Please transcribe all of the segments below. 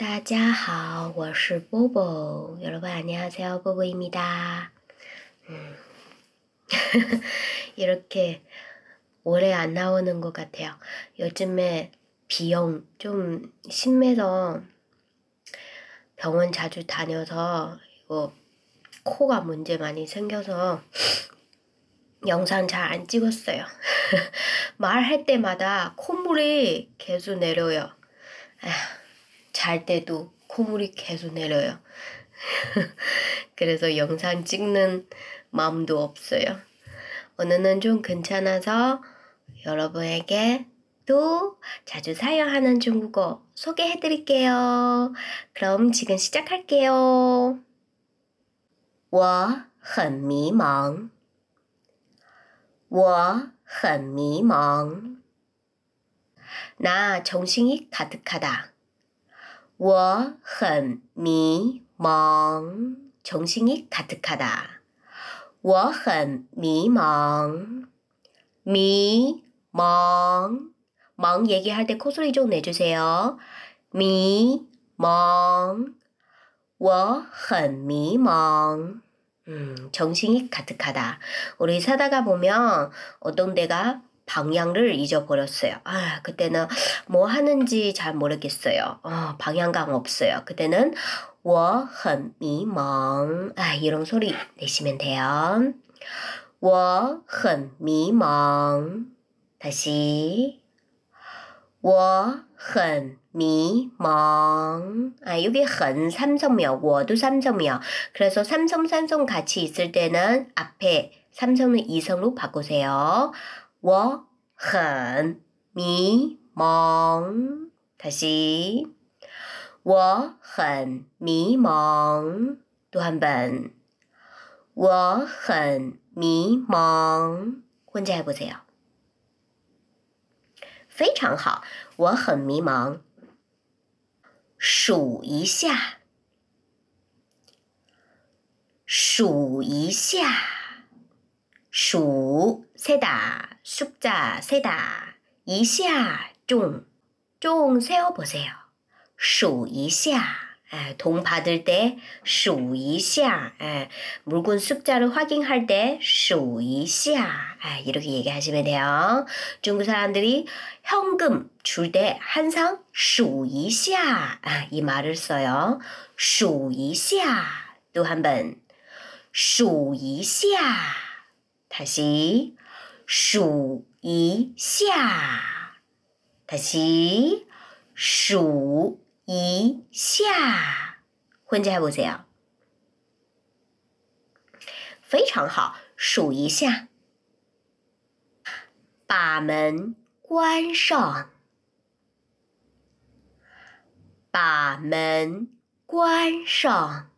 大家好，我是 Bobo. 여러분 안녕하세요, 보보입니다. 음. 이렇게 오래 안 나오는 것 같아요. 요즘에 비염 좀 심해서 병원 자주 다녀서 이 코가 문제 많이 생겨서 영상 잘 안 찍었어요. 말할 때마다 콧물이 계속 내려요. 에휴. 잘 때도 콧물이 계속 내려요. 그래서 영상 찍는 마음도 없어요. 오늘은 좀 괜찮아서 여러분에게 또 자주 사용하는 중국어 소개해 드릴게요. 그럼 지금 시작할게요. 我很迷茫.我很迷茫.나 정신이 가득하다. 我很迷茫 정신이 가득하다. 워헌 미멍 미멍 멍 얘기할 때 코소리 좀 내주세요. 미멍 워헌 미멍 음, 정신이 가득하다. 우리 사다가 보면 어떤 데가 방향을 잊어버렸어요. 아, 그때는 뭐 하는지 잘 모르겠어요. 어, 방향감 없어요. 그때는 我很迷茫. 아, 이런 소리 내시면 돼요. 我很迷茫. 다시. 我很迷茫. 아, 여기 很 삼성이요. 我도 삼성이요. 그래서 삼성, 삼성 같이 있을 때는 앞에 삼성은 이성으로 바꾸세요. 我很迷茫，可惜。我很迷茫，读完本。我很迷茫，问在不在呀？非常好，我很迷茫。数一下，数一下，数，再打。 숙자 세다. 이시아 종, 종 세어보세요. 수一下 돈 받을 때 수一下 물건 숫자를 확인할 때 수一下 이렇게 얘기하시면 돼요. 중국 사람들이 현금 줄 때 항상 수一下 이 말을 써요. 수一下 또한 번 수一下 다시 数一下，来西数一下，混接还不错呀，非常好，数一下，把门关上，把门关上，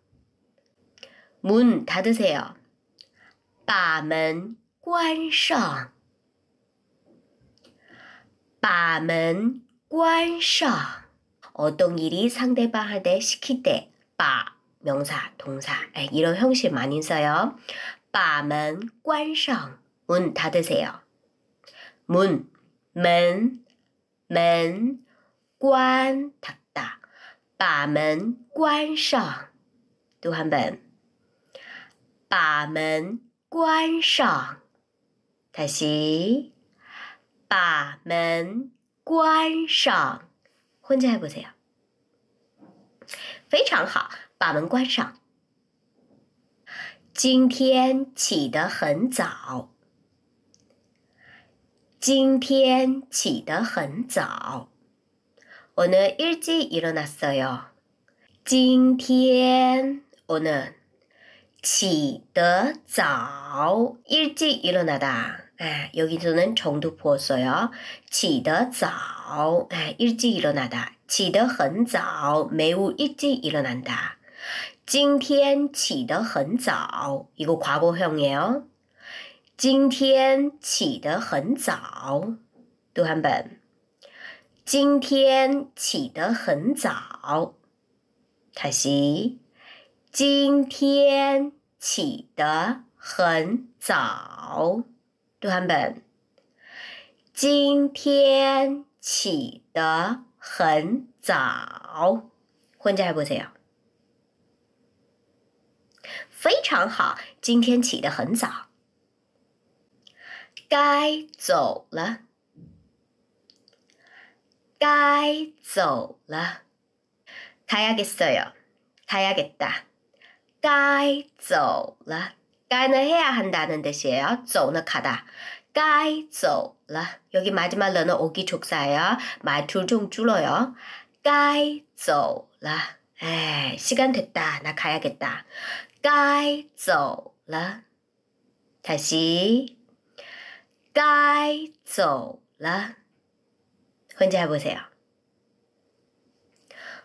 문닫으세 요， 把门。关上，把门关上。 어떤 일이 상대방한테 시킬 때 빠, 명사, 동사 에, 이런 형식 많이 써요. 빠문 관상 문 닫으세요. 문, 문, 문, 관 닫다. 빠문 관상 또한 번. 빠문 관상 他是把门关上，会讲还不会呀？非常好，把门关上。今天起得很早。今天起得很早。오늘일찍일어났어 요。 今天，我呢起得早，일찍일어나 다。 哎，有句说的，从头破碎哦。起得早，哎，日子伊罗哪哒？起得很早，每午日子伊罗哪哒？今天起得很早，一个快步香耶今天起得很早，读汉本。今天起得很早，睇西。今天起得很早。杜本，今天起得很早，婚假还不这样？非常好。今天起得很早，该走了，该走了，タイヤゲスよ，タイヤ该走了。 까는 해야 한다는 뜻이에요. 走는 가다. 까走了. 여기 마지막 러는 오기 족사예요. 말투좀 줄어요. 까走了.에 시간 됐다. 나 가야겠다. 까走了. 다시 까走了. 혼자 해보세요.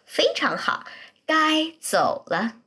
非常好，该走了。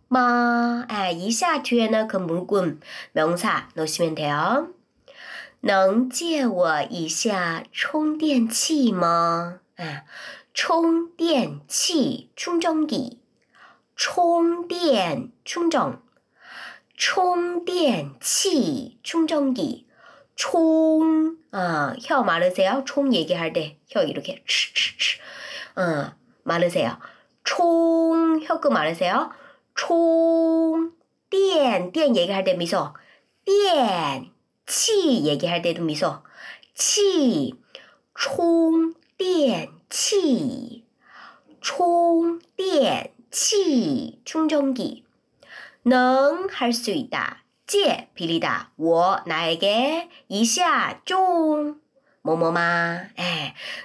마, 아, 이샤 뒤에는 그 물금 명사 넣으시면 돼요. 能借我一下充电器吗? 아, 충전기, 충전기, 충전, 충전, 충전기, 충전기, 총, 어, 혀 마르세요? 총 얘기할 때 혀 이렇게 치, 치, 치, 어, 마르세요. 총, 혀끝 마르세요? 충电 电 얘기할 때 미소 电气 얘기할 때도 미소 气 충电气 충电气 충전기 能할수 있다 借 빌리다 我 나에게 이샤 좀 뭐뭐마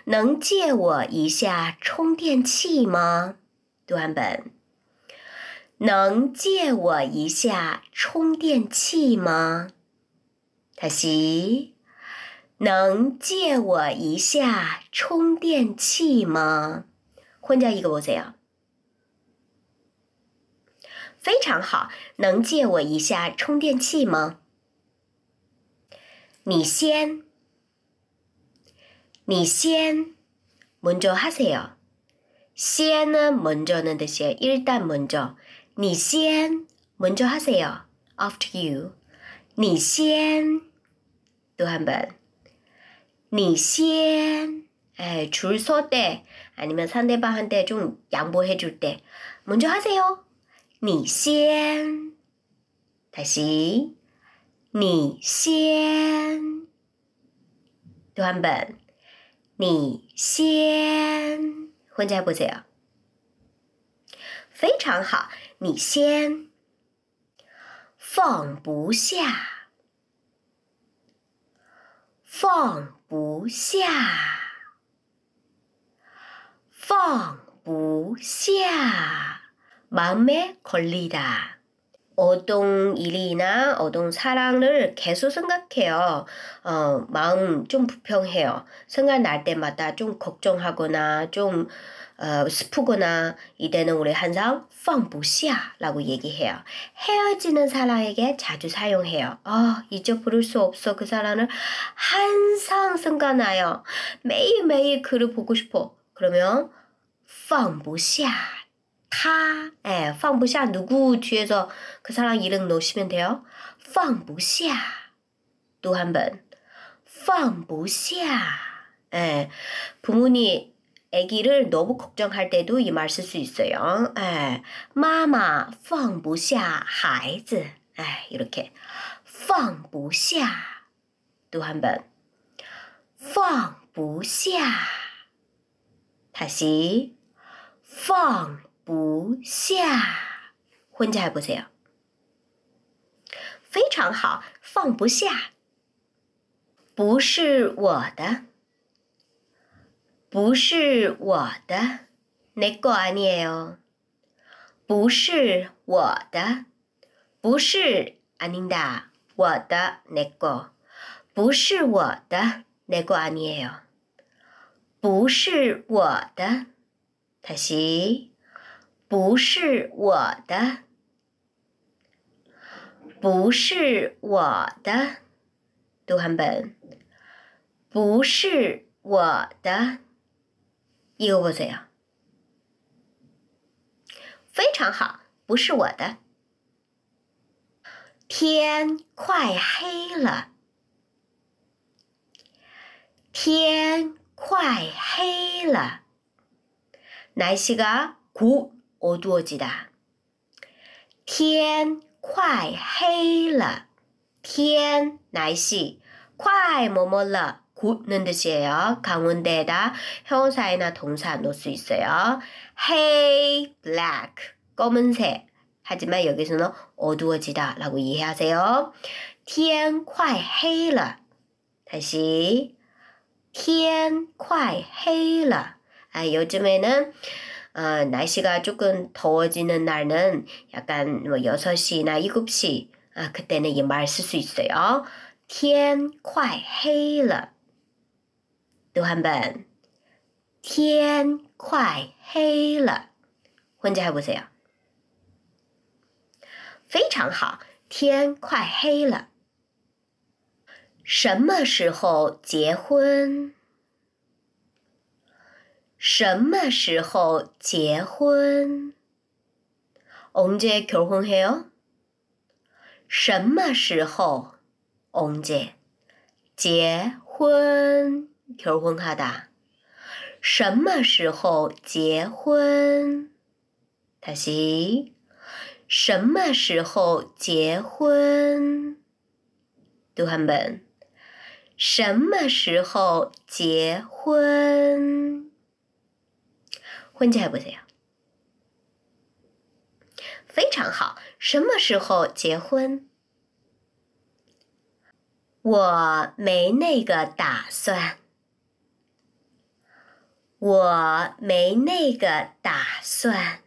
에能借我一下充电器吗？读完本。 能借我一下充电器吗？他西，能借我一下充电器吗？换掉一个我怎样？非常好，能借我一下充电器吗？你先，你先，먼저하세 요。 先呢，먼저는대신일단먼 저。 你先먼저 하세요. After you. 你先또한 번. 你先 줄서 때 아니면 상대방한테 좀 양보해 줄 때 먼저 하세요. 你先 다시. 你先또한 번. 你先 혼자 해보세요. 非常好。你先放不下，放不下，放不下，蛮没合理的。 어떤일이나어떤사랑을 계속 생각해요. 어, 마음 좀 불평해요. 생각날 때마다 좀 걱정하거나 좀 어, 슬프거나 이때는 우리 항상 放不下라고 얘기해요. 헤어지는 사람에게 자주 사용해요. 아, 잊어버릴 수 없어 그 사람을 항상 생각나요. 매일매일 그를 보고 싶어. 그러면 放不下 카, 에, 예, 放不下 누구 뒤에서 그 사람 이름 놓으시면 돼요. 放不下.또한 번. 放不下. 에, 예, 부모님 아기를 너무 걱정할 때도 이 말 쓸 수 있어요. 에, 예, 마마 放不下孩子. 에, 이렇게 放不下.또한 번. 放不下. 다시 放不下，婚嫁还不行，非常好，放不下，不是我的，不是我的，那挂念哟，不是我的，不是阿玲达，我的那个，不是我的，那挂念哟，不是我的，可惜。不是我的，不是我的，读完本，不是我的，一个不怎样，非常好，不是我的。天快黑了，天快黑了，来些个哭。 어두워지다. 天快黑了天 날씨 快 뭐뭐라 곧는 뜻이에요. 강운대다형사이나 동사 놓을 수 있어요. Hey, black. 검은색. 하지만 여기서는 어두워지다 라고 이해하세요. 天快黑了 다시 天快黑了 아, 요즘에는 어, 날씨가 조금 더워지는 날은 약간 뭐 6시나 7시 아, 그때는 이 말 쓸 수 있어요. 天快黑了.또 한번 天快黑了. 혼자 해보세요. 非常好,天快黑了.什么时候结婚?什么时候结婚？红姐求婚哈哟！什么时候红姐结婚求婚哈哒？什么时候结婚？他西？什么时候结婚？读汉本。什么时候结婚？婚期还不行，非常好。什么时候结婚？我没那个打算。我没那个打算。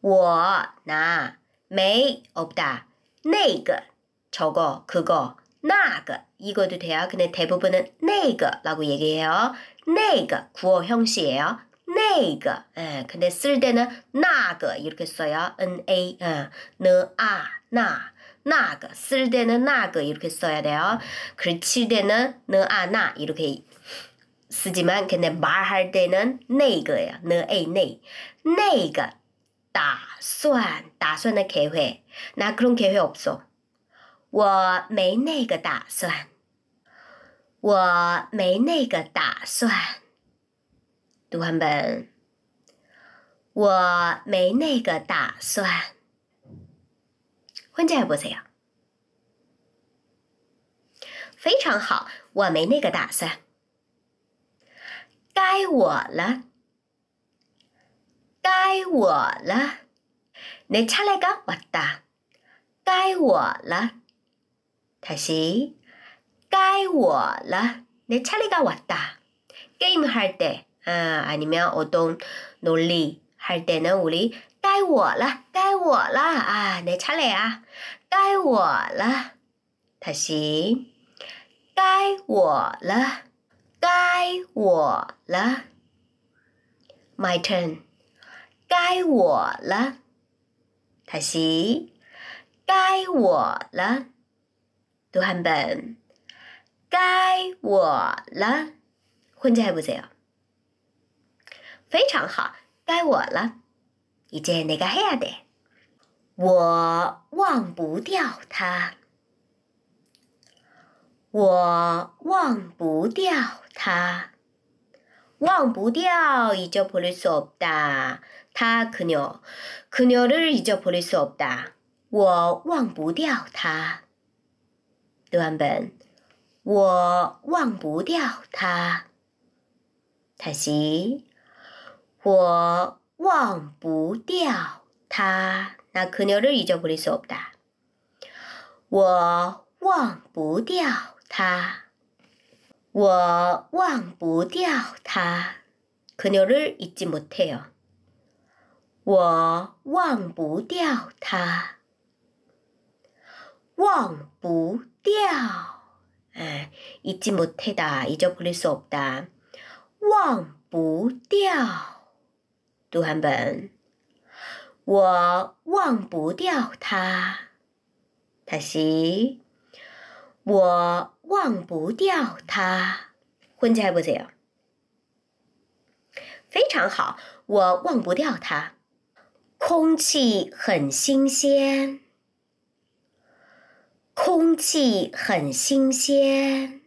我拿没哦不哒那个，超过可个、那个，一个都对啊。但大部分是那个，라고얘기해 요。 네이가 구어 형식이에요. 네이가 예, 근데 쓸 때는 나그 이렇게 써요. n a 예, 어, 느 아, 나 나그 쓸 때는 나그 이렇게 써야 돼요. 글칠 때는 느 아, 나 이렇게 쓰지만 근데 말할 때는 네이예요느 a 네네이打算打算的 계획 나 그런 계획 없어. 我没那个打算。我没那个打算，读完本。我没那个打算，婚也不怎样，非常好。我没那个打算，该我了，该我了，你差来个我的，该我了，泰西。 까이워라. 내 네, 차례가 왔다. 게임을 할 때, 아, 아니면 어떤 논리 할 때는 우리 까이워라, 까이워라. 아, 내 차례야. 까이워라. 다시 까이워라, 까이워라. My turn. 该我了。다시该我了。读한번 该我了，혼자해보세요非常好，该我了。이제내가해야 돼。 我忘不掉他，我忘不掉他。왕 못이야 잊어버릴 수 없다. 다 그녀, 그녀를 잊어버릴 수 없다. 我忘不掉她. 또한 번. 我忘不掉它。다시我忘不掉他，나그녀를잊어버릴수없다我忘不掉他，我忘不掉他，그녀를잊지못해요。 我忘不掉他，忘不掉。哎，잊지못해 다， 잊어버릴수없 다， 忘不掉。또한本，我忘不掉他。他是，我忘不掉他。훈제还不怎样，非常好，我忘不掉他。空气很新鲜。空气很新鲜.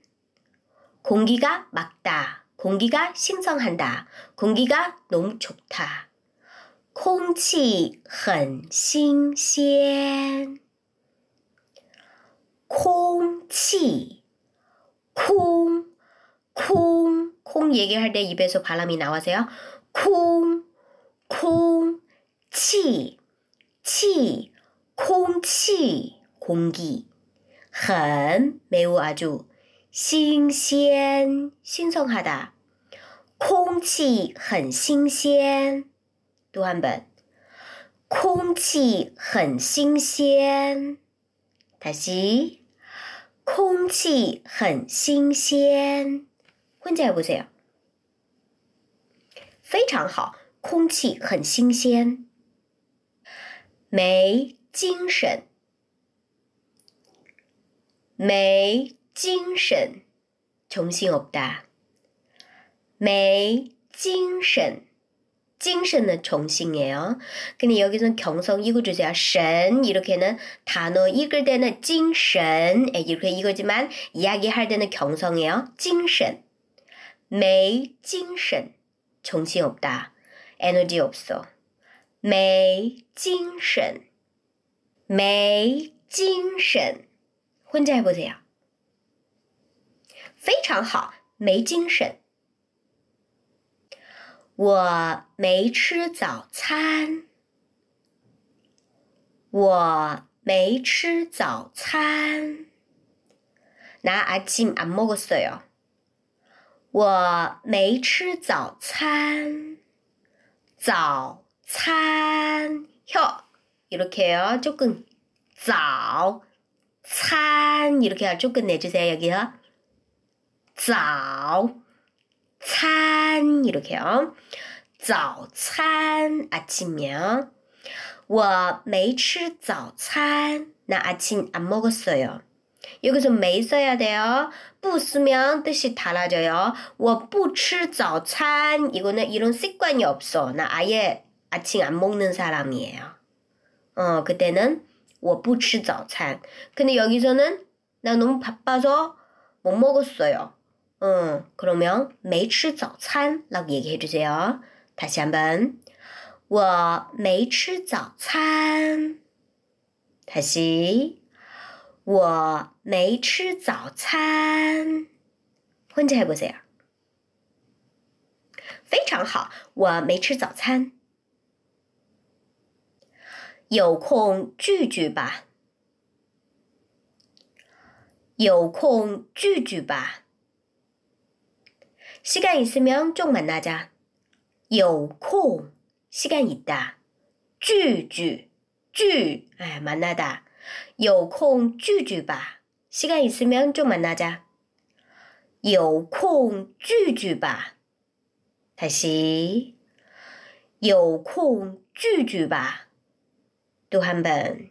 공기가 맑다. 공기가 신성한다. 공기가 너무 좋다. 空气很新鲜.空气 콩, 콩, 콩 얘기할 때 입에서 바람이 나와서요. 콩, 콩, 치, 치, 콩치, 공기. 很美啊，就新鲜，新创哈的空气很新鲜，读完本，空气很新鲜，台西，空气很新鲜，混在还不这样，非常好，空气很新鲜，没精神。没精神, 정신없다. 没 精神,精神은 정신이에요. 근데 여기서는 경성 이고 주세요. 神 이렇게는 단어 읽을 때는 精神 예, 이렇게 이거지만 이야기할 때는 경성이에요. 精神,没精神, 정신없다. 에너지 없어. 没精神,没精神.婚嫁不这样，非常好，没精神。我没吃早餐，我没吃早餐，那阿金阿么个岁哦？我没吃早餐，早餐哟，一路开哦，就更早。찬 이렇게 할쭉 끝내주세요 여기요. 早餐 이렇게요. 早餐 아침이요. 我没吃早餐나 아침 안 먹었어요. 여기서 没 써야 돼요. 不 쓰면 뜻이 달라져요. 我不吃早餐 이거는 이런 습관이 없어. 나 아예 아침 안 먹는 사람이에요. 어, 그때는 我不吃早餐. 근데 여기서는 나 너무 바빠서 못 먹었어요. 응, 어, 그러면 没吃早餐라고 얘기해 주세요. 다시 한번 我没吃早餐. 다시 我没吃早餐. 혼자 해보세요. 非常好，我没吃早餐。 有空聚聚吧。有空聚聚吧。시간 있으면 쪽 만나자. 有空 시간 있다. 聚聚聚 아, 만나다. 有空聚聚吧. 시간 있으면 쪽 만나자. 有空聚聚吧. 다시 有空聚聚吧.多汉本，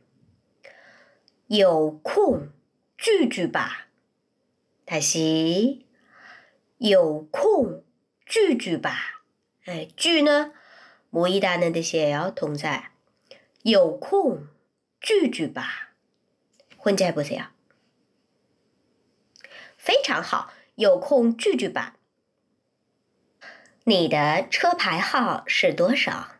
有空聚聚吧。但是有空聚聚吧，哎，聚呢，我伊大恁得写要同在，有空聚聚吧，混在不行，非常好，有空聚聚吧。你的车牌号是多少？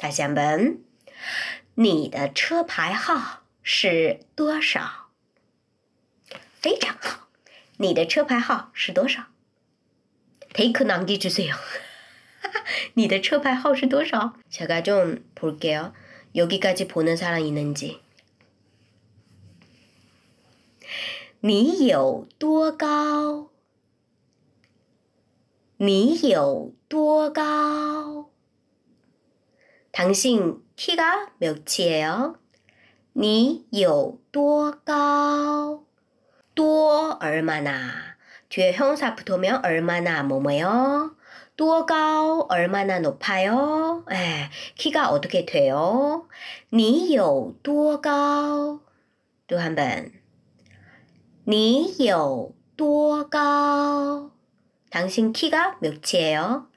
他想问你的车牌号是多少？非常好，你的车牌号是多少？Take an answer, please. 你的车牌号是多少？제가좀볼게요여기까지보는사람있는지你有多高？你有多高？ 당신 키가 몇이에요? 你有多高?多 얼마나 뒤에 형사 붙으면 얼마나 뭐뭐요? 多高 얼마나 높아요? 에, 예, 키가 어떻게 돼요? 你有多高?또 한번 你有多高? 당신 키가 몇이에요?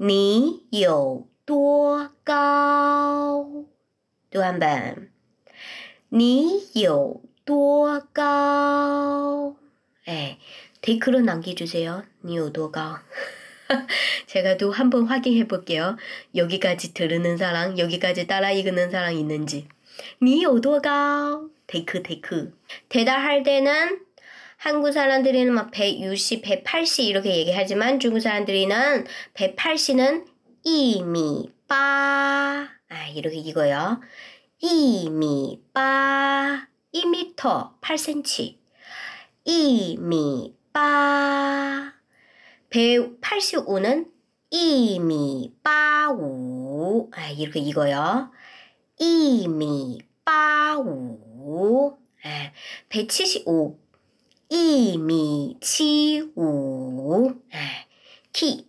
你有多高读完本你有多高哎 t 글로 남겨주세요. 니有 도가 제가 또한번 확인해 볼게요. 여기까지 들으는 사람, 여기까지 따라 읽는 사람 있는지. 니 오도가 테크테크 대답할 때는 한국 사람들이 160, 180 이렇게 얘기하지만 중국 사람들이는 1 8 0 이미빠 아, 이렇게 이어요 이미빠 1미터 8cm 이미빠 185는 이미빠우 아, 이렇게 이거요. 이미빠우 175 예, 이미치우 예, 키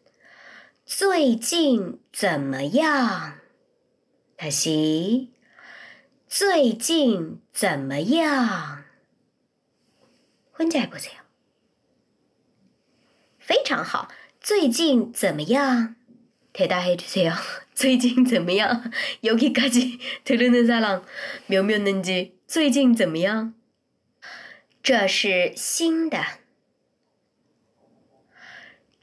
最近怎么样？可惜。最近怎么样？混在不怎样。非常好。最近怎么样？听到还怎样？最近怎么样？여기까지들으는사람몇몇인 지？ 最近怎么样？这是新的。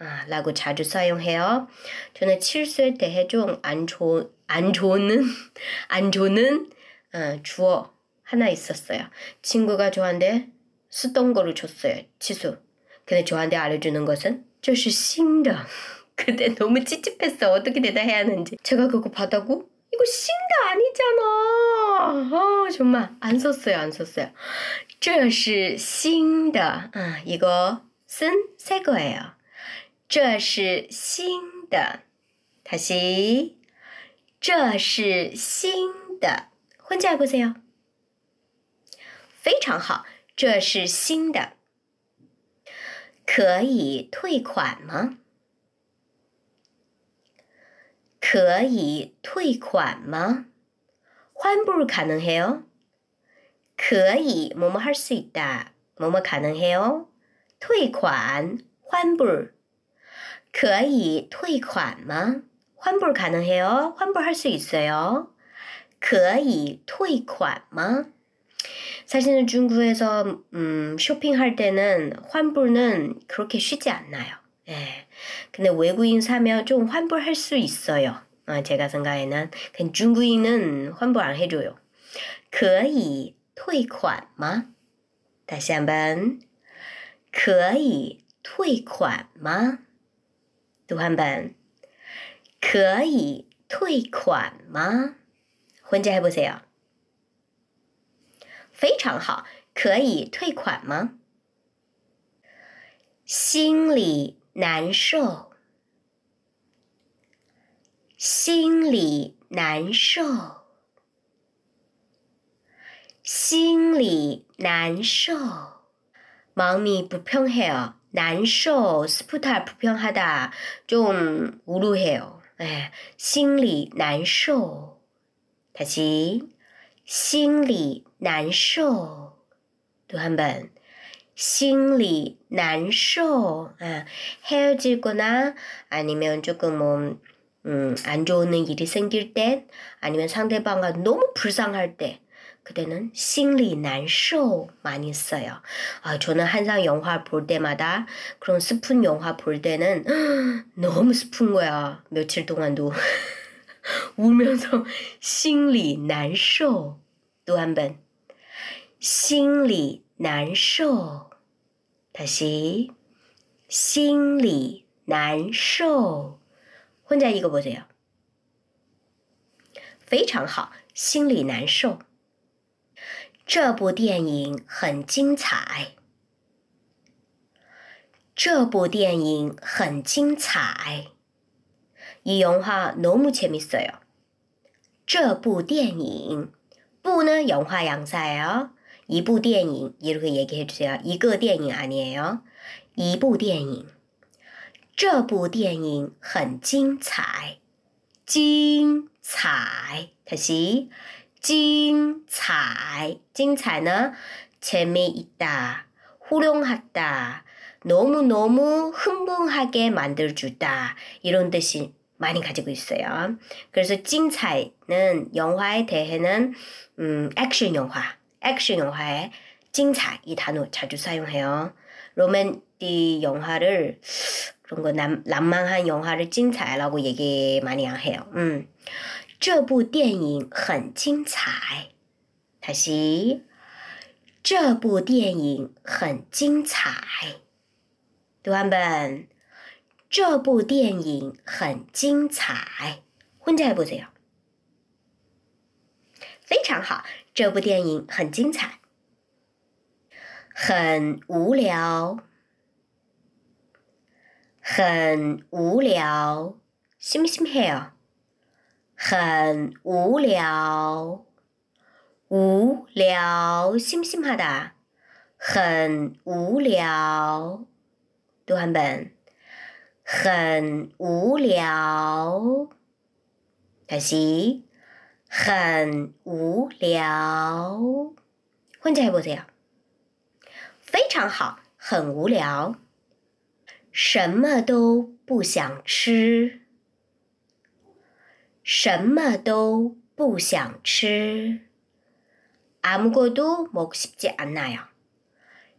아, 라고 자주 사용해요. 저는 칠수에 대해 좀 안 좋, 안 좋은, 안 좋은 어, 주어 하나 있었어요. 친구가 저한테 쓰던 거를 줬어요. 치수. 근데 저한테 알려주는 것은 这是新的 그때 너무 찝찝했어. 어떻게 대답해야 하는지. 제가 그거 받았고 이거 신가 아니잖아. 어, 정말 안 썼어요. 안 썼어요. 这是新的. 아, 이거 쓴 새 거예요. 这是新的，泰熙。这是新的，换价不怎样？非常好，这是新的，可以退款吗？可以退款吗？환불가능해 요？ 可以么么할수있 다， 么么가능해 요？ 退款，환 불。 可以退款吗？ 환불 가능해요? 환불할 수 있어요? 可以退款吗? 사실은 중국에서 음, 쇼핑할 때는 환불은 그렇게 쉽지 않나요. 예. 근데 외국인 사면 좀 환불할 수 있어요. 아, 제가 생각에는 근데 중국인은 환불 안 해줘요. 可以退款吗? 다시 한번 可以退款吗?读汉本可以退款吗？婚戒还不错呀，非常好，可以退款吗？心里难受，心里难受，心里难受，猫咪不漂亮啊。 난쇼 스프탈 불평하다 좀 우루해요. 에, 예. 리 난쇼 다시 心리 난쇼 또 한번 心리 난쇼 아, 예. 헤어지거나 아니면 조금 뭐, 음, 안 좋은 일이 생길 때 아니면 상대방과 너무 불쌍할 때 그대는 심리 난쇼 많이 써요. 아, 저는 항상 영화 볼 때마다 그런 슬픈 영화 볼 때는 너무 슬픈 거야. 며칠 동안도 울면서 심리 난쇼 또한 번. 심리 난쇼 다시 심리 난쇼 혼자 읽어보세요. 非常好，心里难受。这部电影很精彩。这部电影很精彩。이영화너무재밌어 요。 这部电影，不는영화양사에요一部电影，이렇게얘기를줘야一个电影아니에요一部电影。这部电影很精彩。精彩，特习。 찐彩, 찐彩는 재미있다, 훌륭하다, 너무너무 흥분하게 만들어주다 이런 뜻이 많이 가지고 있어요. 그래서 찐彩는 영화에 대해는 음, 액션 영화, 액션 영화에 찐彩 이 단어 자주 사용해요. 로맨틱 영화를 그런 거난 낭만한 영화를 찐彩라고 얘기 많이 해요. 음. 这部电影很精彩，他西。这部电影很精彩，读完本。这部电影很精彩，混在还不怎样。非常好，这部电影很精彩。很无聊，很无聊，什么什么 hell？很无聊，无聊，信不信嘛的？很无聊，读完本，很无聊，开始，很无聊，换起来不掉？非常好，很无聊，什么都不想吃。什么都不想吃，阿木过都莫个西不加那样。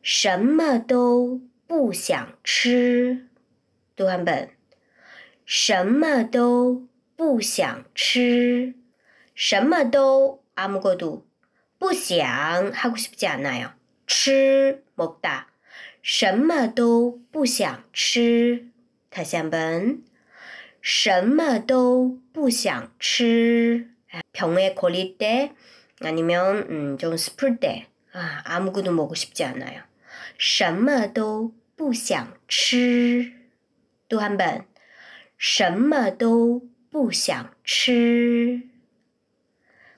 什么都不想吃，读完本。什么都不想吃，什么都阿木过都不想哈个西不加那样吃莫个什么都不想吃，他像本。什么都不想吃. 병에 걸릴 때 아니면 음, 좀 슬플 때 아, 아무것도 먹고 싶지 않아요. 什么都不想吃.또 한 번. 什么都不想吃.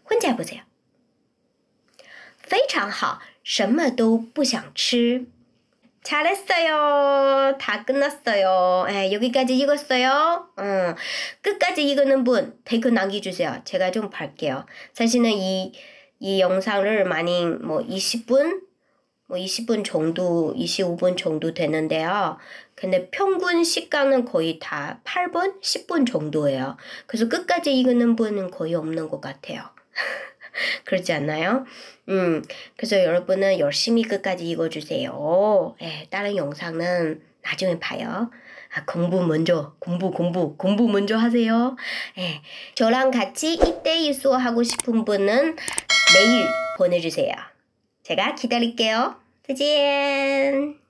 혼자 보세요非常好，什么都不想吃。 잘했어요. 다 끝났어요. 에, 예, 여기까지 익었어요. 어, 끝까지 익는 분 댓글 남겨주세요. 제가 좀 볼게요. 사실은 이, 이 영상을 많이 뭐 20분? 뭐 20분 정도, 25분 정도 되는데요. 근데 평균 시간은 거의 다 8분? 10분 정도예요. 그래서 끝까지 익는 분은 거의 없는 것 같아요. 그렇지 않나요? 음, 그래서 여러분은 열심히 끝까지 읽어주세요. 예, 다른 영상은 나중에 봐요. 아, 공부 먼저, 공부, 공부, 공부 먼저 하세요. 예, 저랑 같이 이때일 수하고 싶은 분은 메일 보내주세요. 제가 기다릴게요. 再见。